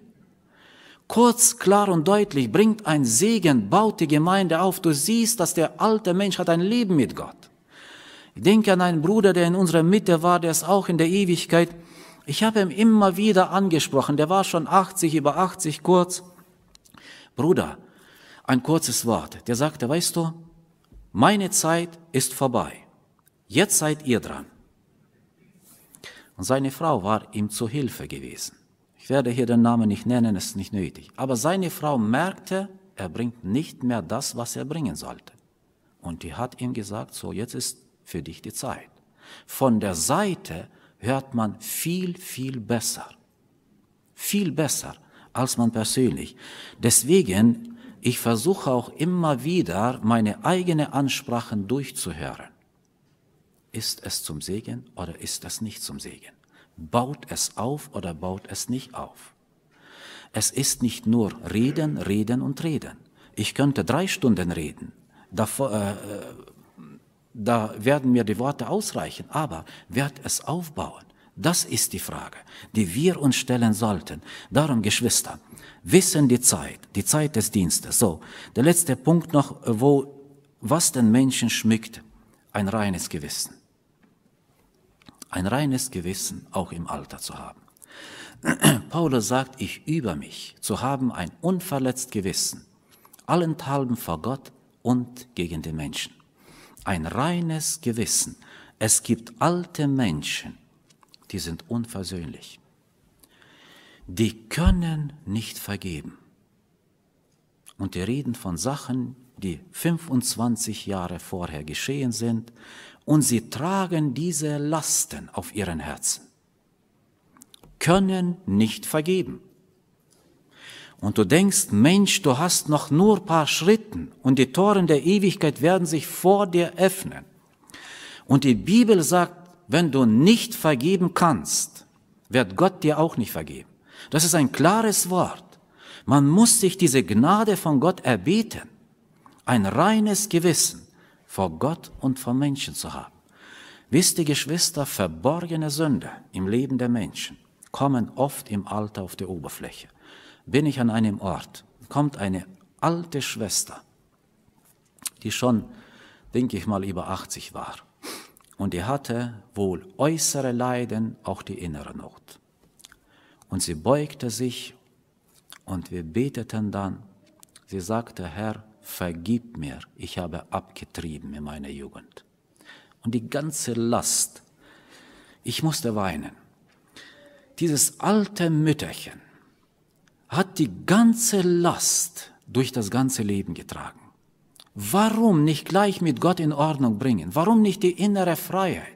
Kurz, klar und deutlich bringt ein Segen, baut die Gemeinde auf. Du siehst, dass der alte Mensch hat ein Leben mit Gott. Ich denke an einen Bruder, der in unserer Mitte war, der ist auch in der Ewigkeit ich habe ihn immer wieder angesprochen, der war schon 80, über 80 kurz. Bruder, ein kurzes Wort. Der sagte, weißt du, meine Zeit ist vorbei. Jetzt seid ihr dran. Und seine Frau war ihm zu Hilfe gewesen. Ich werde hier den Namen nicht nennen, ist nicht nötig. Aber seine Frau merkte, er bringt nicht mehr das, was er bringen sollte. Und die hat ihm gesagt, so jetzt ist für dich die Zeit. Von der Seite hört man viel, viel besser. Viel besser als man persönlich. Deswegen, ich versuche auch immer wieder, meine eigenen Ansprachen durchzuhören. Ist es zum Segen oder ist es nicht zum Segen? Baut es auf oder baut es nicht auf? Es ist nicht nur reden, reden und reden. Ich könnte drei Stunden reden. Davor, äh, äh da werden mir die Worte ausreichen, aber wird es aufbauen? Das ist die Frage, die wir uns stellen sollten. Darum, Geschwister, wissen die Zeit, die Zeit des Dienstes. So, der letzte Punkt noch, wo, was den Menschen schmückt, ein reines Gewissen. Ein reines Gewissen auch im Alter zu haben. Paulus sagt, ich über mich zu haben ein unverletzt Gewissen, allenthalben vor Gott und gegen den Menschen ein reines Gewissen. Es gibt alte Menschen, die sind unversöhnlich. Die können nicht vergeben. Und die reden von Sachen, die 25 Jahre vorher geschehen sind, und sie tragen diese Lasten auf ihren Herzen. Können nicht vergeben und du denkst, Mensch, du hast noch nur paar Schritten und die Toren der Ewigkeit werden sich vor dir öffnen. Und die Bibel sagt, wenn du nicht vergeben kannst, wird Gott dir auch nicht vergeben. Das ist ein klares Wort. Man muss sich diese Gnade von Gott erbeten, ein reines Gewissen vor Gott und vor Menschen zu haben. Wisst ihr, Geschwister, verborgene Sünde im Leben der Menschen kommen oft im Alter auf die Oberfläche bin ich an einem Ort, kommt eine alte Schwester, die schon, denke ich mal, über 80 war. Und die hatte wohl äußere Leiden, auch die innere Not. Und sie beugte sich und wir beteten dann. Sie sagte, Herr, vergib mir, ich habe abgetrieben in meiner Jugend. Und die ganze Last, ich musste weinen. Dieses alte Mütterchen hat die ganze Last durch das ganze Leben getragen. Warum nicht gleich mit Gott in Ordnung bringen? Warum nicht die innere Freiheit?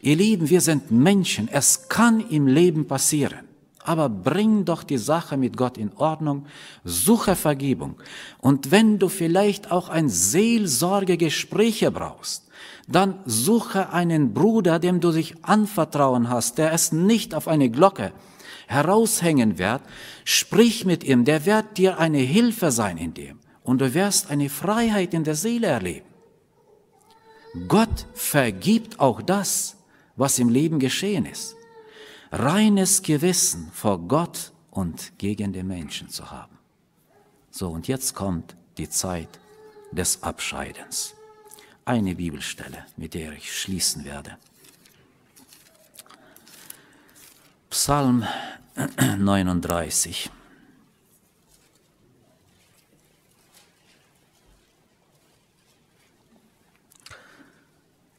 Ihr Lieben, wir sind Menschen, es kann im Leben passieren. Aber bring doch die Sache mit Gott in Ordnung, suche Vergebung. Und wenn du vielleicht auch ein Seelsorgegespräche brauchst, dann suche einen Bruder, dem du dich anvertrauen hast, der es nicht auf eine Glocke heraushängen wird, sprich mit ihm, der wird dir eine Hilfe sein in dem und du wirst eine Freiheit in der Seele erleben. Gott vergibt auch das, was im Leben geschehen ist. Reines Gewissen vor Gott und gegen den Menschen zu haben. So, und jetzt kommt die Zeit des Abscheidens. Eine Bibelstelle, mit der ich schließen werde. Psalm 39.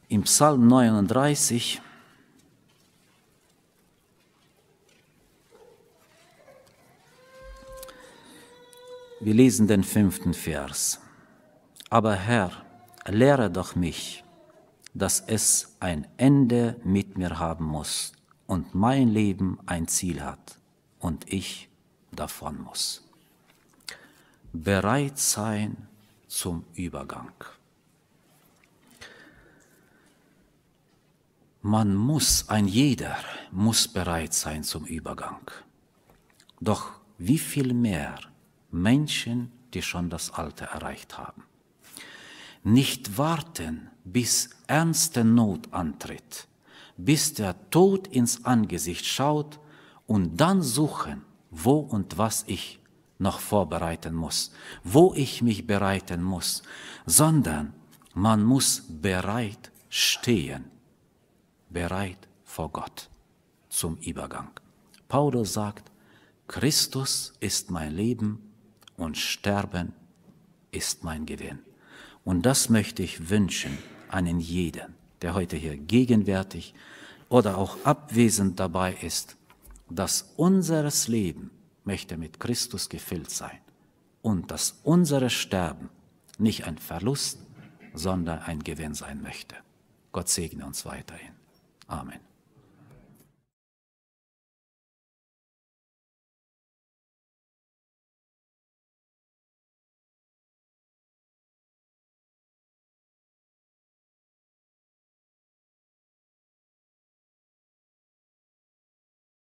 Im Psalm 39 Wir lesen den fünften Vers. Aber Herr, lehre doch mich, dass es ein Ende mit mir haben muss und mein Leben ein Ziel hat und ich davon muss. Bereit sein zum Übergang. Man muss, ein jeder muss bereit sein zum Übergang. Doch wie viel mehr Menschen, die schon das Alter erreicht haben. Nicht warten, bis ernste Not antritt, bis der Tod ins Angesicht schaut und dann suchen, wo und was ich noch vorbereiten muss, wo ich mich bereiten muss, sondern man muss bereit stehen, bereit vor Gott zum Übergang. Paulus sagt, Christus ist mein Leben und Sterben ist mein Gewinn. Und das möchte ich wünschen an jeden der heute hier gegenwärtig oder auch abwesend dabei ist, dass unseres Leben möchte mit Christus gefüllt sein und dass unseres Sterben nicht ein Verlust, sondern ein Gewinn sein möchte. Gott segne uns weiterhin. Amen.